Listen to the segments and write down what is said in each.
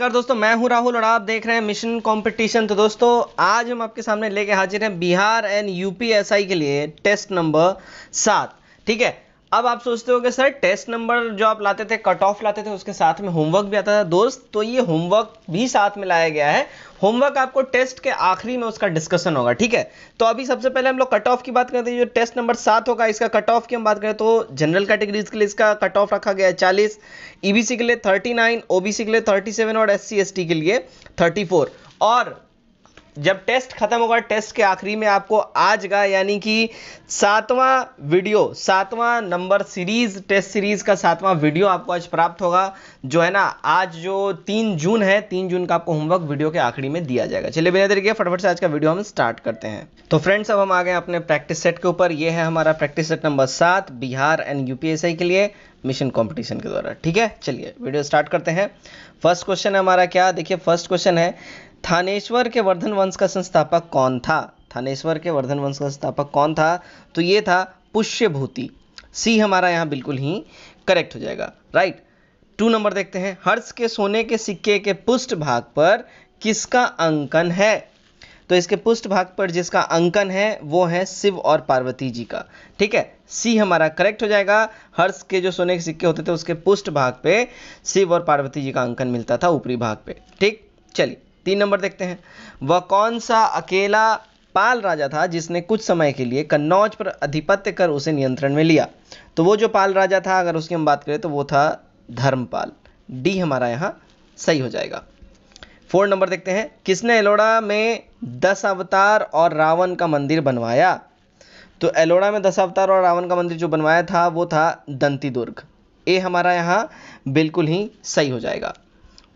नमस्कार दोस्तों मैं हूं राहुल और आप देख रहे हैं मिशन कंपटीशन तो दोस्तों आज हम आपके सामने लेके हाजिर हैं बिहार एंड यूपीएसआई के लिए टेस्ट नंबर सात ठीक है अब आप सोचते हो कि सर टेस्ट नंबर जो आप लाते थे कट ऑफ लाते थे उसके साथ में होमवर्क भी आता था दोस्त तो ये होमवर्क भी साथ में लाया गया है होमवर्क आपको टेस्ट के आखिरी में उसका डिस्कशन होगा ठीक है तो अभी सबसे पहले हम लोग कट ऑफ की बात करते हैं जो टेस्ट नंबर सात होगा इसका कट ऑफ की हम बात करें तो जनरल कैटेगरीज के लिए इसका कट ऑफ रखा गया है चालीस ईबीसी e के लिए थर्टी नाइन ओबीसी के लिए थर्टी सेवन और एस सी एस टी के लिए थर्टी फोर और जब टेस्ट खत्म होगा टेस्ट के आखिरी में आपको आज का यानी कि सातवां वीडियो सातवां नंबर सीरीज टेस्ट सीरीज का सातवां वीडियो आपको आज प्राप्त होगा जो है ना आज जो तीन जून है तीन जून का आपको होमवर्क वीडियो के आखिरी में दिया जाएगा चलिए बिना तरीके फटाफट से आज का वीडियो हम स्टार्ट करते हैं तो फ्रेंड्स अब हम आ गए अपने प्रैक्टिस सेट के ऊपर ये है हमारा प्रैक्टिस सेट नंबर सात बिहार एंड यूपीएसआई के लिए मिशन कॉम्पिटिशन के द्वारा ठीक है चलिए वीडियो स्टार्ट करते हैं फर्स्ट क्वेश्चन है हमारा क्या देखिए फर्स्ट क्वेश्चन है थानेश्वर के वर्धन वंश का संस्थापक कौन था थानेश्वर के वर्धन वंश का संस्थापक कौन था तो ये था पुष्यभूति सी हमारा यहाँ बिल्कुल ही करेक्ट हो जाएगा राइट टू नंबर देखते हैं हर्ष के सोने के सिक्के के पुष्ट भाग पर किसका अंकन है तो इसके पुष्ट भाग पर जिसका अंकन है वो है शिव और पार्वती जी का ठीक है सी हमारा करेक्ट हो जाएगा हर्ष के जो सोने के सिक्के होते थे उसके पुष्ट भाग पे शिव और पार्वती जी का अंकन मिलता था ऊपरी भाग पे ठीक चलिए तीन नंबर देखते हैं वह कौन सा अकेला पाल राजा था जिसने कुछ समय के लिए कन्नौज पर अधिपत्य कर उसे नियंत्रण में लिया तो वो जो पाल राजा था अगर उसकी हम बात करें तो वो था धर्मपाल डी हमारा यहाँ सही हो जाएगा फोर नंबर देखते हैं किसने एलोड़ा में दस अवतार और रावण का मंदिर बनवाया तो एलोड़ा में दस अवतार और रावण का मंदिर जो बनवाया था वो था दंती दुर्ग ए हमारा यहाँ बिल्कुल ही सही हो जाएगा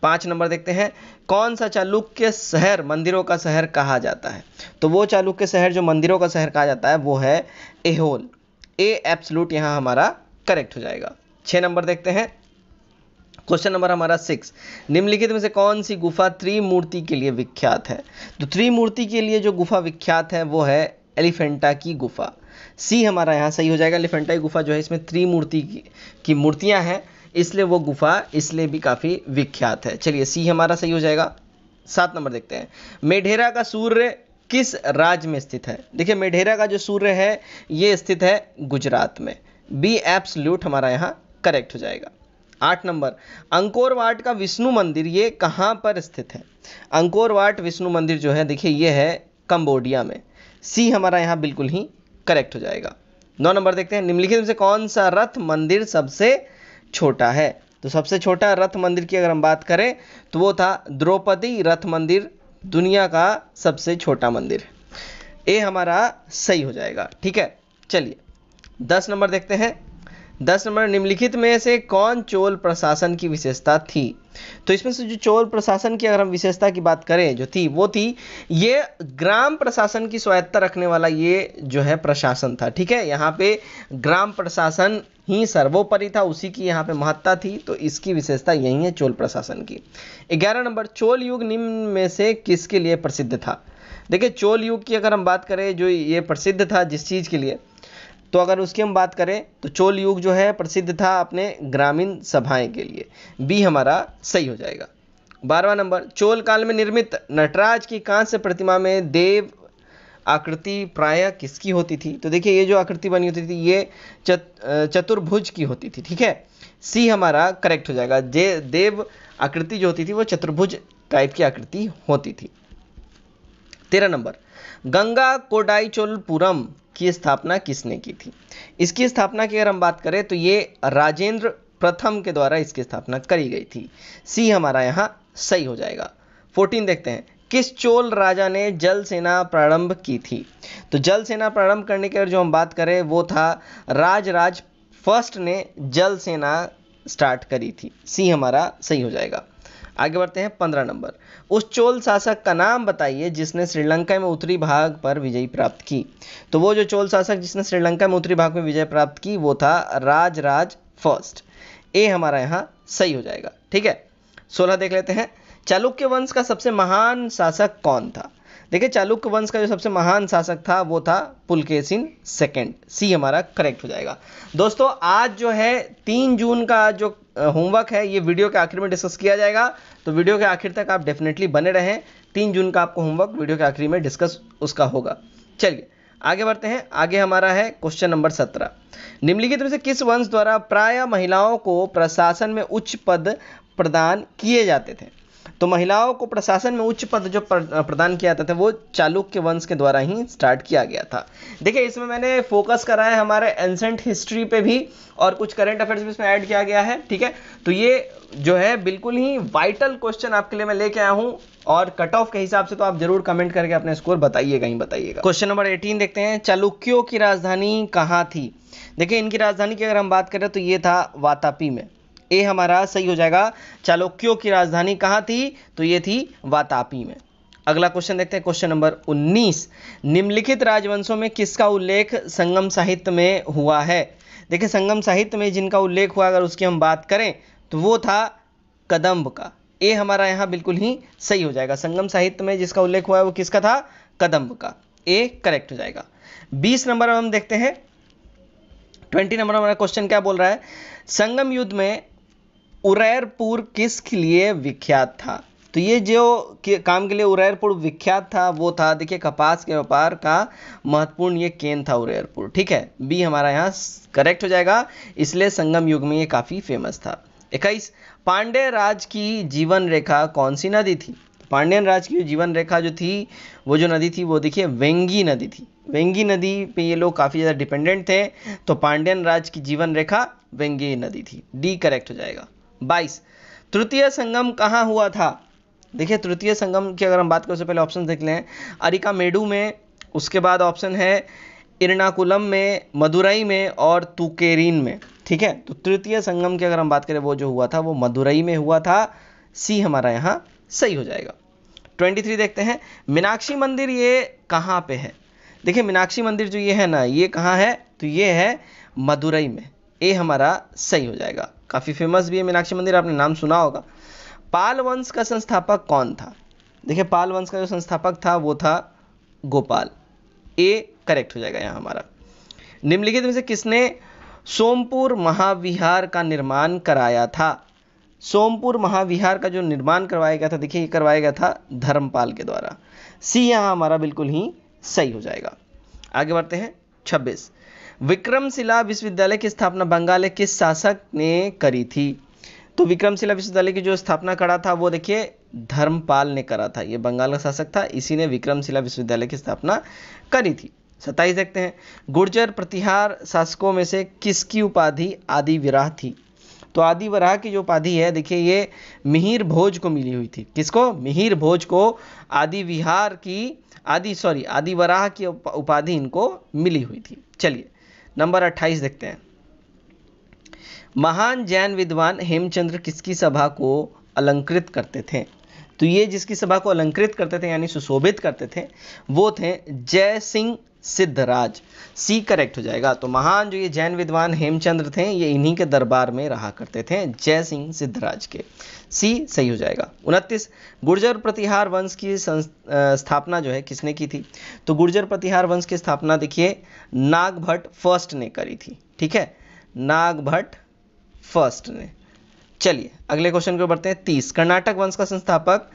पाँच नंबर देखते हैं कौन सा चालुक्य शहर मंदिरों का शहर कहा जाता है तो वो चालुक्य शहर जो मंदिरों का शहर कहा जाता है वो है एहोल ए एप्सलूट यहाँ हमारा करेक्ट हो जाएगा छः नंबर देखते हैं क्वेश्चन नंबर हमारा सिक्स निम्नलिखित में से कौन सी गुफा त्रिमूर्ति के लिए विख्यात है तो त्रिमूर्ति के लिए जो गुफा विख्यात है वो है एलिफेंटा की गुफा सी हमारा यहाँ सही हो जाएगा एलिफेंटा की गुफा जो है इसमें त्रिमूर्ति की, की मूर्तियाँ हैं इसलिए वो गुफा इसलिए भी काफ़ी विख्यात है चलिए सी हमारा सही हो जाएगा सात नंबर देखते हैं मेढेरा का सूर्य किस राज्य में स्थित है देखिए मेढेरा का जो सूर्य है ये स्थित है गुजरात में बी एप्सल्यूट हमारा यहाँ करेक्ट हो जाएगा आठ नंबर अंकोरवाट का विष्णु मंदिर ये कहाँ पर स्थित है अंकोरवाट विष्णु मंदिर जो है देखिए ये है कंबोडिया में सी हमारा यहाँ बिल्कुल ही करेक्ट हो जाएगा नौ नंबर देखते हैं निम्नलिखित में से कौन सा रथ मंदिर सबसे छोटा है तो सबसे छोटा रथ मंदिर की अगर हम बात करें तो वो था द्रौपदी रथ मंदिर दुनिया का सबसे छोटा मंदिर ये हमारा सही हो जाएगा ठीक है चलिए दस नंबर देखते हैं दस नंबर निम्नलिखित में से कौन चोल प्रशासन की विशेषता थी तो इसमें से जो चोर प्रशासन की अगर हम विशेषता की बात करें जो थी वो थी ये ग्राम प्रशासन की स्वायत्ता रखने वाला ये जो है प्रशासन था ठीक है यहाँ पे ग्राम प्रशासन ही सर्वोपरि था उसी की यहाँ पे महत्ता थी तो इसकी विशेषता यही है चोल प्रशासन की ग्यारह नंबर चोल युग निम्न में से किसके लिए प्रसिद्ध था देखिए चोल युग की अगर हम बात करें जो ये प्रसिद्ध था जिस चीज़ के लिए तो अगर उसकी हम बात करें तो चोल युग जो है प्रसिद्ध था अपने ग्रामीण सभाएं के लिए बी हमारा सही हो जाएगा बारवा नंबर चोल काल में निर्मित नटराज की कांस्य प्रतिमा में देव आकृति प्राय किसकी होती थी तो देखिए ये जो आकृति बनी होती थी ये चत, चतुर्भुज की होती थी ठीक है सी हमारा करेक्ट हो जाएगा जे देव आकृति जो होती थी वो चतुर्भुज टाइप की आकृति होती थी तेरह नंबर गंगा कोडाई चोलपुरम की स्थापना किसने की थी इसकी स्थापना की अगर हम बात करें तो ये राजेंद्र प्रथम के द्वारा इसकी स्थापना करी गई थी सी हमारा यहाँ सही हो जाएगा फोर्टीन देखते हैं किस चोल राजा ने जल सेना प्रारंभ की थी तो जल सेना प्रारंभ करने की अगर जो हम बात करें वो था राजराज फर्स्ट ने जल सेना स्टार्ट करी थी सी हमारा सही हो जाएगा आगे बढ़ते हैं पंद्रह नंबर उस चोल शासक का नाम बताइए जिसने श्रीलंका में उत्तरी भाग पर विजय प्राप्त की तो वो जो चोल शासक जिसने श्रीलंका में उत्तरी भाग में विजय प्राप्त की वो था राज फर्स्ट ए हमारा यहाँ सही हो जाएगा ठीक है सोलह देख लेते हैं चालुक्य वंश का सबसे महान शासक कौन था देखिए चालुक्य वंश का जो सबसे महान शासक था वो था पुलकेसिन सेकंड सी हमारा करेक्ट हो जाएगा दोस्तों आज जो है तीन जून का जो होमवर्क है ये वीडियो के आखिर में डिस्कस किया जाएगा तो वीडियो के आखिर तक आप डेफिनेटली बने रहें तीन जून का आपको होमवर्क वीडियो के आखिरी में डिस्कस उसका होगा चलिए आगे बढ़ते हैं आगे हमारा है क्वेश्चन नंबर सत्रह निम्नलिखित में से किस वंश द्वारा प्राय महिलाओं को प्रशासन में उच्च पद प्रदान किए जाते थे तो महिलाओं को प्रशासन में उच्च पद जो प्रदान किया जाता था वो चालुक्य वंश के द्वारा ही स्टार्ट किया गया था देखिए इसमें मैंने फोकस करा है हमारे एंसेंट हिस्ट्री पे भी और कुछ करंट अफेयर्स भी इसमें ऐड किया गया है ठीक है तो ये जो है बिल्कुल ही वाइटल क्वेश्चन आपके लिए मैं लेके आया हूँ और कट ऑफ के हिसाब से तो आप जरूर कमेंट करके अपने स्कोर बताइएगा ही बताइएगा क्वेश्चन नंबर एटीन देखते हैं चालुक्यों की राजधानी कहाँ थी देखिए इनकी राजधानी की अगर हम बात करें तो ये था वातापी में ए हमारा सही हो जाएगा चालुक्यों की राजधानी कहाँ थी तो ये थी वातापी में अगला क्वेश्चन देखते हैं क्वेश्चन नंबर 19 निम्नलिखित राजवंशों में किसका उल्लेख संगम साहित्य में हुआ है देखिए संगम साहित्य में जिनका उल्लेख हुआ अगर उसकी हम बात करें तो वो था कदम्ब का ए हमारा यहाँ बिल्कुल ही सही हो जाएगा संगम साहित्य में जिसका उल्लेख हुआ है वो किसका था कदम्ब का ए करेक्ट हो जाएगा बीस नंबर हम देखते हैं ट्वेंटी नंबर हमारा क्वेश्चन क्या बोल रहा है संगम युद्ध में उरैरपुर किस के लिए विख्यात था तो ये जो काम के लिए उरैरपुर विख्यात था वो था देखिए कपास के व्यापार का महत्वपूर्ण ये केंद्र था उरैरपुर ठीक है बी हमारा यहाँ करेक्ट हो जाएगा इसलिए संगम युग में ये काफ़ी फेमस था इक्कीस पांडे राज की जीवन रेखा कौन सी नदी थी पांड्यन राज की जीवन रेखा जो थी वो जो नदी थी वो देखिए वेंगी नदी थी वेंगी नदी पे ये लोग काफ़ी ज़्यादा डिपेंडेंट थे तो पांड्यन राज की जीवन रेखा वेंगी नदी थी डी करेक्ट हो जाएगा बाईस तृतीय संगम कहाँ हुआ था देखिए तृतीय संगम की अगर हम बात करें उससे पहले ऑप्शन देख लें अरिका मेडू में उसके बाद ऑप्शन है इरनाकुलम में मदुरई में और तुकेरीन में ठीक है तो तृतीय संगम की अगर हम बात करें वो जो हुआ था वो मदुरई में हुआ था सी हमारा यहाँ सही हो जाएगा 23 देखते हैं मीनाक्षी मंदिर ये कहाँ पे है देखिए मीनाक्षी मंदिर जो ये है ना ये कहाँ है तो ये है मदुरई में ए हमारा सही हो जाएगा काफ़ी फेमस भी है मीनाक्षी मंदिर आपने नाम सुना होगा पाल वंश का संस्थापक कौन था देखिए पाल वंश का जो संस्थापक था वो था गोपाल ए करेक्ट हो जाएगा यहाँ हमारा निम्नलिखित में से किसने सोमपुर महाविहार का निर्माण कराया था सोमपुर महाविहार का जो निर्माण करवाया गया था देखिए ये करवाया गया था धर्मपाल के द्वारा सी यहाँ हमारा बिल्कुल ही सही हो जाएगा आगे बढ़ते हैं छब्बीस विक्रमशिला विश्वविद्यालय की स्थापना बंगाल के शासक ने करी थी तो विक्रमशिला विश्वविद्यालय की जो स्थापना करा था वो देखिए धर्मपाल ने करा था ये बंगाल का शासक था इसी ने विक्रमशिला विश्वविद्यालय की स्थापना करी थी सत्ताईस देखते हैं गुर्जर प्रतिहार शासकों में से किसकी उपाधि आदि विराह थी तो आदि विराह की जो उपाधि है देखिए ये मिहिर भोज को मिली हुई थी किसको मिहिर भोज को आदि विहार की आदि सॉरी आदि वराह की उपाधि इनको मिली हुई थी चलिए नंबर 28 देखते हैं महान जैन विद्वान हेमचंद्र किसकी सभा को अलंकृत करते थे तो ये जिसकी सभा को अलंकृत करते थे यानी सुशोभित करते थे वो थे जय सिंह सिद्धराज सी करेक्ट हो जाएगा तो महान जो ये जैन विद्वान हेमचंद्र थे ये इन्हीं के दरबार में रहा करते थे जय सिंह सिद्धराज के सी सही हो जाएगा उनतीस गुर्जर प्रतिहार वंश की स्थापना जो है किसने की थी तो गुर्जर प्रतिहार वंश की स्थापना देखिए नागभट्ट फर्स्ट ने करी थी ठीक है नागभट्ट फर्स्ट ने चलिए अगले क्वेश्चन को बढ़ते हैं तीस कर्नाटक वंश का संस्थापक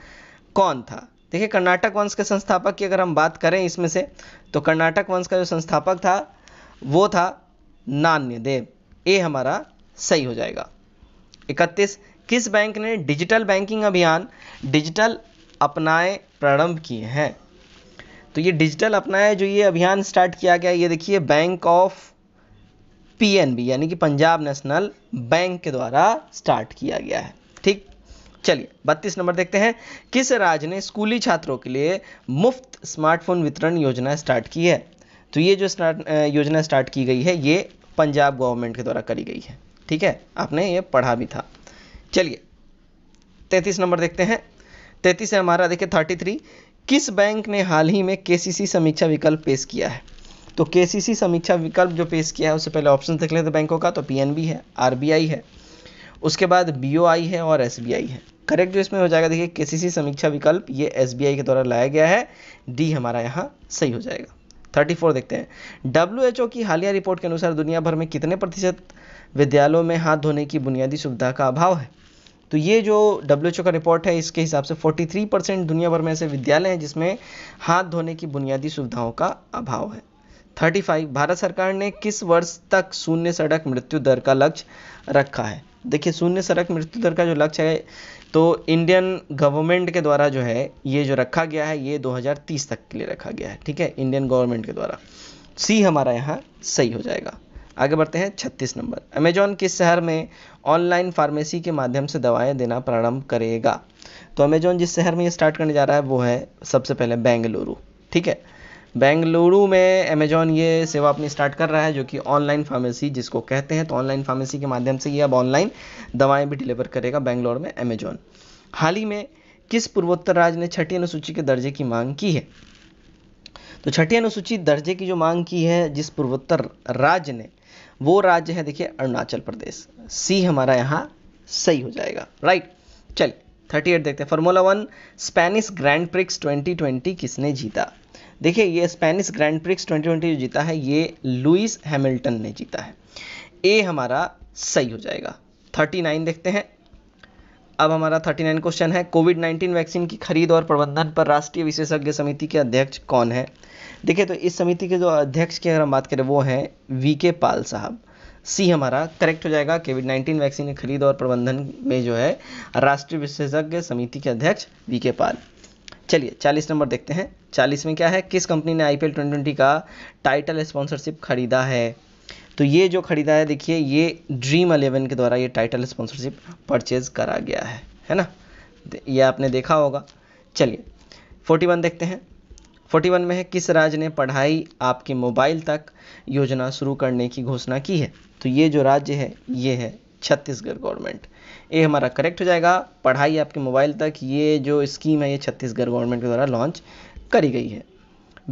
कौन था देखिए कर्नाटक वंश के संस्थापक की अगर हम बात करें इसमें से तो कर्नाटक वंश का जो संस्थापक था वो था नान्य देव ये हमारा सही हो जाएगा इकतीस किस बैंक ने डिजिटल बैंकिंग अभियान डिजिटल अपनाए प्रारंभ किए हैं तो ये डिजिटल अपनाए जो ये अभियान स्टार्ट किया गया ये देखिए बैंक ऑफ पीएनबी यानी कि पंजाब नेशनल बैंक के द्वारा स्टार्ट किया गया है ठीक चलिए बत्तीस नंबर देखते हैं किस राज्य ने स्कूली छात्रों के लिए मुफ्त स्मार्टफोन वितरण योजना स्टार्ट की है तो ये जो स्टार्ट योजना स्टार्ट की गई है ये पंजाब गवर्नमेंट के द्वारा करी गई है ठीक है आपने ये पढ़ा भी था चलिए तैतीस नंबर देखते हैं तैतीस है हमारा देखिए थर्टी थ्री किस बैंक ने हाल ही में केसीसी समीक्षा विकल्प पेश किया है तो के समीक्षा विकल्प जो पेश किया है उससे पहले ऑप्शन देख लेते तो बैंकों का तो पी है आर है उसके बाद बी है और एस है करेक्ट जो इसमें हो जाएगा देखिए के समीक्षा विकल्प ये एस के द्वारा लाया गया है डी हमारा यहाँ सही हो जाएगा 34 देखते हैं डब्ल्यू की हालिया रिपोर्ट के अनुसार दुनिया भर में कितने प्रतिशत विद्यालयों में हाथ धोने की बुनियादी सुविधा का अभाव है तो ये जो डब्ल्यू का रिपोर्ट है इसके हिसाब से 43 परसेंट दुनिया भर में ऐसे विद्यालय हैं जिसमें हाथ धोने की बुनियादी सुविधाओं का अभाव है थर्टी फाइव भारत सरकार ने किस वर्ष तक शून्य सड़क मृत्यु दर का लक्ष्य रखा है देखिए शून्य सड़क मृत्यु दर का जो लक्ष्य है तो इंडियन गवर्नमेंट के द्वारा जो है ये जो रखा गया है ये 2030 तक के लिए रखा गया है ठीक है इंडियन गवर्नमेंट के द्वारा सी हमारा यहाँ सही हो जाएगा आगे बढ़ते हैं छत्तीस नंबर अमेजॉन किस शहर में ऑनलाइन फार्मेसी के माध्यम से दवाएं देना प्रारंभ करेगा तो अमेजॉन जिस शहर में ये स्टार्ट करने जा रहा है वो है सबसे पहले बेंगलुरु ठीक है बेंगलुरु में अमेजॉन ये सेवा अपनी स्टार्ट कर रहा है जो कि ऑनलाइन फार्मेसी जिसको कहते हैं तो ऑनलाइन फार्मेसी के माध्यम से ये अब ऑनलाइन दवाएं भी डिलीवर करेगा बेंगलोर में अमेजॉन हाल ही में किस पूर्वोत्तर राज्य ने छठी अनुसूची के दर्जे की मांग की है तो छठी अनुसूची दर्जे की जो मांग की है जिस पूर्वोत्तर राज्य ने वो राज्य है देखिए अरुणाचल प्रदेश सी हमारा यहाँ सही हो जाएगा राइट चलिए थर्टी एट देखते हैं formula one Spanish grand prix 2020 किसने जीता देखिए ये स्पेनिश ग्रैंड प्रिक्स 2020 जो जीता है ये लुइस हैमिल्टन ने जीता है ए हमारा सही हो जाएगा 39 देखते हैं अब हमारा 39 क्वेश्चन है कोविड 19 वैक्सीन की खरीद और प्रबंधन पर राष्ट्रीय विशेषज्ञ समिति के अध्यक्ष कौन है देखिए तो इस समिति के जो अध्यक्ष की अगर हम बात करें वो है वी के पाल साहब सी हमारा करेक्ट हो जाएगा कोविड 19 वैक्सीन की खरीद और प्रबंधन में जो है राष्ट्रीय विशेषज्ञ समिति के अध्यक्ष वी के पाल चलिए चालीस नंबर देखते हैं चालीस में क्या है किस कंपनी ने आई पी ट्वेंटी का टाइटल स्पॉन्सरशिप खरीदा है तो ये जो खरीदा है देखिए ये ड्रीम अलेवन के द्वारा ये टाइटल स्पॉन्सरशिप परचेज करा गया है है ना ये आपने देखा होगा चलिए फोर्टी वन देखते हैं फोर्टी वन में है किस राज्य ने पढ़ाई आपके मोबाइल तक योजना शुरू करने की घोषणा की है तो ये जो राज्य है ये है छत्तीसगढ़ गवर्नमेंट ये हमारा करेक्ट हो जाएगा पढ़ाई आपके मोबाइल तक ये जो स्कीम है ये छत्तीसगढ़ गवर्नमेंट के द्वारा लॉन्च करी गई है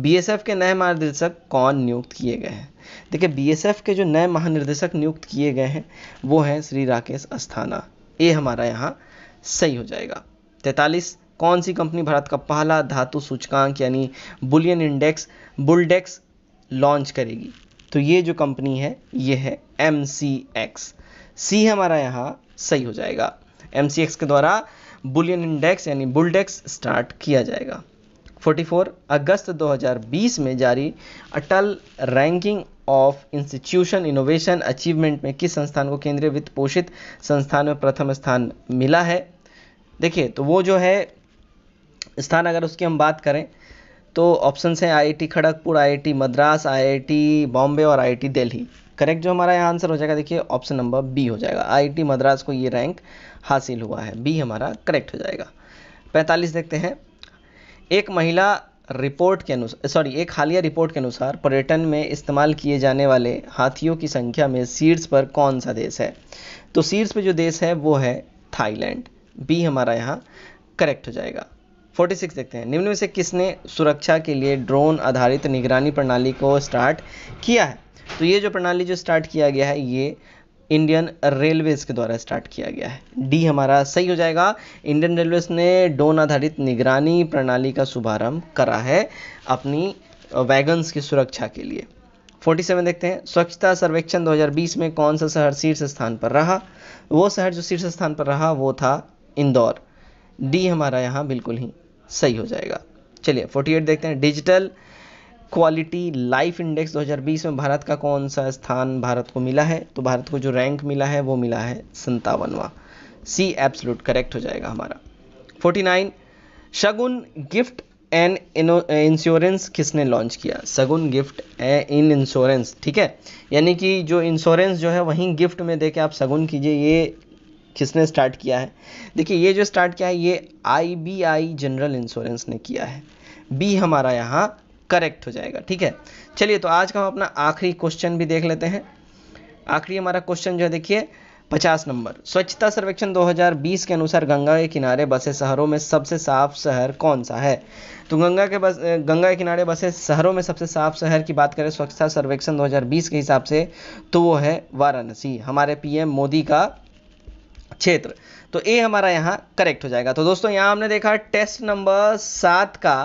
बीएसएफ के नए महानिदेशक कौन नियुक्त किए गए हैं देखिए बीएसएफ के जो नए महानिर्देशक नियुक्त किए गए हैं वो हैं श्री राकेश अस्थाना ये हमारा यहाँ सही हो जाएगा तैतालीस कौन सी कंपनी भारत का पहला धातु सूचकांक यानी बुलियन इंडेक्स बुलडेक्स लॉन्च करेगी तो ये जो कंपनी है ये है एम सी एक्स सी हमारा यहाँ सही हो जाएगा एम के द्वारा बुलियन इंडेक्स यानी बुलडेक्स स्टार्ट किया जाएगा 44 अगस्त 2020 में जारी Atal ranking of institution innovation achievement में किस संस्थान को केंद्रीय वित्त पोषित संस्थान में प्रथम स्थान मिला है देखिए तो वो जो है स्थान अगर उसकी हम बात करें तो ऑप्शन हैं IIT Kharagpur IIT Madras IIT Bombay और आईआईटी दिल्ली करेक्ट जो हमारा यहाँ आंसर हो जाएगा देखिए ऑप्शन नंबर बी हो जाएगा आईआईटी मद्रास को ये रैंक हासिल हुआ है बी हमारा करेक्ट हो जाएगा पैंतालीस देखते हैं एक महिला रिपोर्ट के अनुसार सॉरी एक हालिया रिपोर्ट के अनुसार पर्यटन में इस्तेमाल किए जाने वाले हाथियों की संख्या में शीर्ष पर कौन सा देश है तो शीर्ष पर जो देश है वो है थाईलैंड बी हमारा यहाँ करेक्ट हो जाएगा 46 देखते हैं निम्न में से किसने सुरक्षा के लिए ड्रोन आधारित निगरानी प्रणाली को स्टार्ट किया है तो ये जो प्रणाली जो स्टार्ट किया गया है ये इंडियन रेलवेज के द्वारा स्टार्ट किया गया है डी हमारा सही हो जाएगा इंडियन रेलवेज ने डोन आधारित निगरानी प्रणाली का शुभारंभ करा है अपनी वैगन्स की सुरक्षा के लिए 47 देखते हैं स्वच्छता सर्वेक्षण 2020 में कौन सा शहर शीर्ष स्थान पर रहा वो शहर जो शीर्ष स्थान पर रहा वो था इंदौर डी हमारा यहाँ बिल्कुल ही सही हो जाएगा चलिए 48 देखते हैं डिजिटल क्वालिटी लाइफ इंडेक्स 2020 में भारत का कौन सा स्थान भारत को मिला है तो भारत को जो रैंक मिला है वो मिला है संतावनवा सी एब्सोल्यूट करेक्ट हो जाएगा हमारा 49 शगुन गिफ्ट एंड इंश्योरेंस किसने लॉन्च किया सगुन गिफ्ट इन इंश्योरेंस ठीक है यानी कि जो इंश्योरेंस जो है वहीं गिफ्ट में दे के आप सगुन कीजिए ये किसने स्टार्ट किया है देखिए ये जो स्टार्ट किया है ये आई जनरल इंश्योरेंस ने किया है बी हमारा यहाँ करेक्ट हो जाएगा ठीक है चलिए तो आज का हम अपना आखिरी क्वेश्चन भी देख लेते हैं आखिरी हमारा क्वेश्चन जो है देखिए 50 नंबर स्वच्छता सर्वेक्षण 2020 के अनुसार गंगा के किनारे बसे शहरों में सबसे साफ शहर कौन सा है तो गंगा के बस गंगा के किनारे बसे शहरों में सबसे साफ शहर की बात करें स्वच्छता सर्वेक्षण 2020 के हिसाब से तो वो है वाराणसी हमारे पीएम मोदी का क्षेत्र तो ए हमारा यहाँ करेक्ट हो जाएगा तो दोस्तों यहाँ हमने देखा टेस्ट नंबर सात का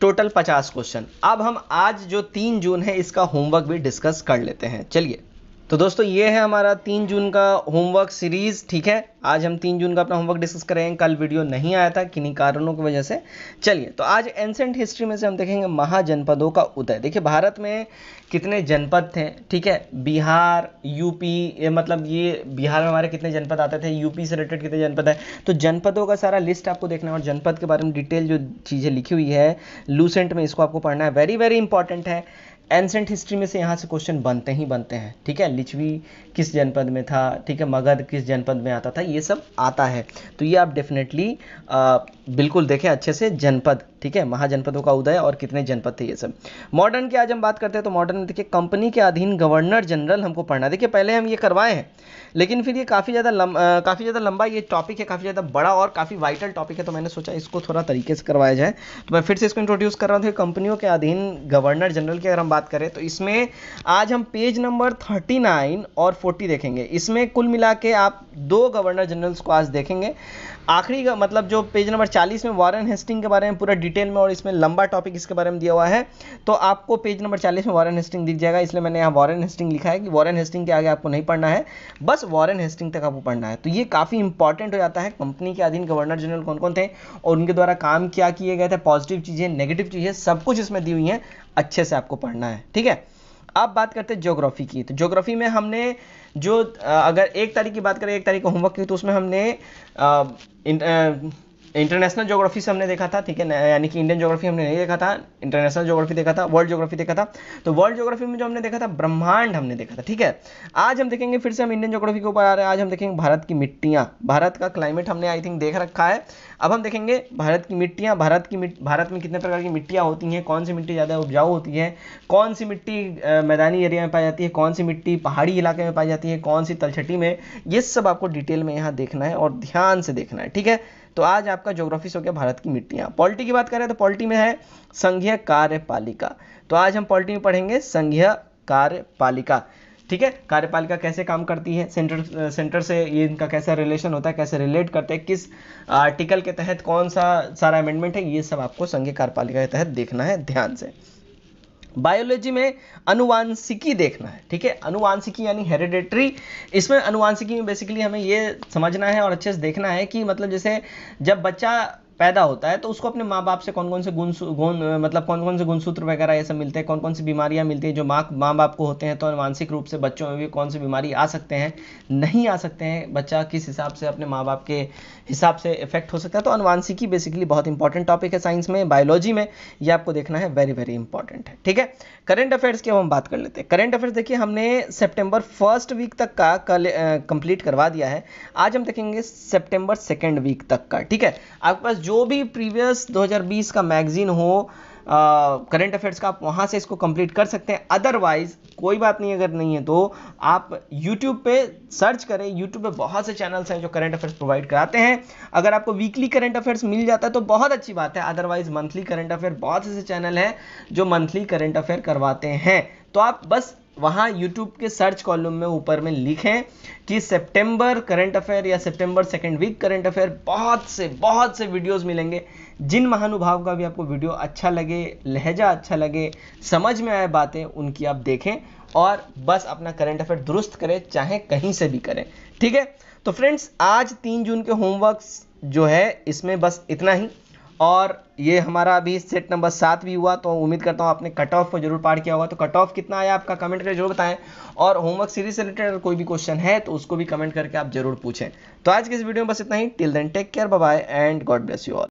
टोटल पचास क्वेश्चन अब हम आज जो तीन जून है इसका होमवर्क भी डिस्कस कर लेते हैं चलिए तो दोस्तों ये है हमारा तीन जून का होमवर्क सीरीज़ ठीक है आज हम तीन जून का अपना होमवर्क डिस्कस करेंगे कल वीडियो नहीं आया था किन्हीं कारणों की वजह से चलिए तो आज एंसेंट हिस्ट्री में से हम देखेंगे महाजनपदों का उदय देखिए भारत में कितने जनपद थे ठीक है बिहार यूपी ये मतलब ये बिहार में हमारे कितने जनपद आते थे यूपी से रिलेटेड कितने जनपद है तो जनपदों का सारा लिस्ट आपको देखना है और जनपद के बारे में डिटेल जो चीज़ें लिखी हुई है लूसेंट में इसको आपको पढ़ना है वेरी वेरी इंपॉर्टेंट है एंसेंट हिस्ट्री में से यहाँ से क्वेश्चन बनते ही बनते हैं ठीक है लिचवी किस जनपद में था ठीक है मगध किस जनपद में आता था ये सब आता है तो ये आप डेफिनेटली बिल्कुल देखें अच्छे से जनपद ठीक है महाजनपदों का उदय और कितने जनपद थे ये सब मॉडर्न की आज हम बात करते हैं तो मॉडर्न देखिए कंपनी के अधीन गवर्नर जनरल हमको पढ़ना देखिए पहले हम ये करवाए हैं लेकिन फिर ये काफ़ी ज़्यादा काफ़ी ज़्यादा लंबा ये टॉपिक है काफ़ी ज़्यादा बड़ा और काफ़ी वाइटल टॉपिक है तो मैंने सोचा इसको थोड़ा तरीके से करवाया जाए तो मैं फिर से इसको इंट्रोड्यूस कर रहा हूँ कंपनियों के अधीन गवर्नर जनरल की अगर हम बात करें तो इसमें आज हम पेज नंबर थर्टी और फोर्टी देखेंगे इसमें कुल मिला के आप दो गवर्नर जनरल्स को आज देखेंगे आखिरी का मतलब जो पेज नंबर 40 में वारन हेस्टिंग के बारे में पूरा डिटेल में और इसमें लंबा टॉपिक इसके बारे में दिया हुआ है तो आपको पेज नंबर 40 में वारन हेस्टिंग दिख जाएगा इसलिए मैंने यहाँ वारन हेस्टिंग लिखा है कि वारन हेस्टिंग के आगे आपको नहीं पढ़ना है बस वारन हेस्टिंग तक आपको पढ़ना है तो ये काफ़ी इंपॉर्टेंट हो जाता है कंपनी के अधीन गवर्नर जनरल कौन कौन थे और उनके द्वारा काम क्या किए गए थे पॉजिटिव चीज़ें नेगेटिव चीज़ें सब कुछ इसमें दी हुई हैं अच्छे से आपको पढ़ना है ठीक है अब बात करते हैं ज्योग्राफी की तो ज्योग्राफी में हमने जो अगर एक तारीख की बात करें एक तारीख का होमवर्क की तो उसमें हमने आ, इन, आ, इंटरनेशनल ज्योग्राफी से हमने देखा था ठीक है यानी कि इंडियन ज्योग्राफी हमने नहीं देखा था इंटरनेशनल ज्योग्राफी देखा था वर्ल्ड ज्योग्राफी देखा था तो वर्ल्ड जोग्राफी में जो हमने देखा था ब्रह्मांड हमने देखा था ठीक है आज हम देखेंगे फिर से हम इंडियन जोग्राफी के ऊपर आ रहे हैं आज हम देखेंगे भारत की मिट्टियाँ भारत का क्लाइमेट हमने आई थिंक देख रखा है अब हम देखेंगे भारत की मिट्टियाँ भारत की भारत में कितने प्रकार की मिट्टियाँ होती हैं कौन सी मिट्टी ज़्यादा उपजाऊ होती है कौन सी मिट्टी मैदानी एरिया में पाई जाती है कौन सी मिट्टी पहाड़ी इलाके में पाई जाती है कौन सी तलछटी में ये सब आपको डिटेल में यहाँ देखना है और ध्यान से देखना है ठीक है तो आज आपका ज्योग्राफिस हो गया भारत की मिट्टियाँ पॉलिटी की बात करें तो पॉलिटी में है संघीय कार्यपालिका तो आज हम पॉलिटी में पढ़ेंगे संघीय कार्यपालिका ठीक है कार्यपालिका कैसे काम करती है सेंटर सेंटर से ये इनका कैसा रिलेशन होता है कैसे रिलेट करते हैं किस आर्टिकल के तहत कौन सा सारा अमेंडमेंट है ये सब आपको संघीय कार्यपालिका के तहत देखना है ध्यान से बायोलॉजी में अनुवांशिकी देखना है ठीक है अनुवांशिकी यानी हेरिडेटरी इसमें अनुवांशिकी में बेसिकली हमें ये समझना है और अच्छे से देखना है कि मतलब जैसे जब बच्चा पैदा होता है तो उसको अपने माँ बाप से कौन कौन से गुण गुण मतलब कौन कौन से गुणसूत्र वगैरह ये सब मिलते हैं कौन कौन सी बीमारियाँ मिलती हैं जो माँ माँ बाप को होते हैं तो मानसिक रूप से बच्चों में भी कौन सी बीमारी आ सकते हैं नहीं आ सकते हैं बच्चा किस हिसाब से अपने माँ बाप के हिसाब से इफेक्ट हो सकता है तो अनुवांशिकी बेसिकली बहुत इंपॉर्टेंट टॉपिक है साइंस में बायोलॉजी में ये आपको देखना है वेरी वेरी इंपॉर्टेंट है ठीक है करंट अफेयर्स की अब हम बात कर लेते हैं करंट अफेयर्स देखिए हमने सेप्टेम्बर फर्स्ट वीक तक का कंप्लीट करवा दिया है आज हम देखेंगे सेप्टेम्बर सेकेंड वीक तक का ठीक है आपके पास जो भी प्रीवियस 2020 का मैगजीन हो करंट uh, अफेयर्स का आप वहाँ से इसको कंप्लीट कर सकते हैं अदरवाइज कोई बात नहीं अगर नहीं है तो आप यूट्यूब पे सर्च करें यूट्यूब पे बहुत से चैनल्स हैं जो करंट अफेयर्स प्रोवाइड कराते हैं अगर आपको वीकली करंट अफेयर्स मिल जाता है तो बहुत अच्छी बात है अदरवाइज मंथली करंट अफेयर बहुत से चैनल हैं जो मंथली करंट अफेयर करवाते हैं तो आप बस वहाँ यूट्यूब के सर्च कॉलम में ऊपर में लिखें कि सितंबर करंट अफेयर या सितंबर सेकंड वीक करंट अफेयर बहुत से बहुत से वीडियोस मिलेंगे जिन महानुभाव का भी आपको वीडियो अच्छा लगे लहजा अच्छा लगे समझ में आए बातें उनकी आप देखें और बस अपना करंट अफेयर दुरुस्त करें चाहे कहीं से भी करें ठीक है तो फ्रेंड्स आज तीन जून के होमवर्क जो है इसमें बस इतना ही और ये हमारा अभी सेट नंबर सात भी हुआ तो उम्मीद करता हूँ आपने कट ऑफ को जरूर पार किया होगा तो कट ऑफ कितना आया आपका कमेंट करके जरूर बताएं और होमवर्क सीरीज से रिलेटेड अगर कोई भी क्वेश्चन है तो उसको भी कमेंट करके आप जरूर पूछें तो आज की इस वीडियो में बस इतना ही till then take care bye and god bless you all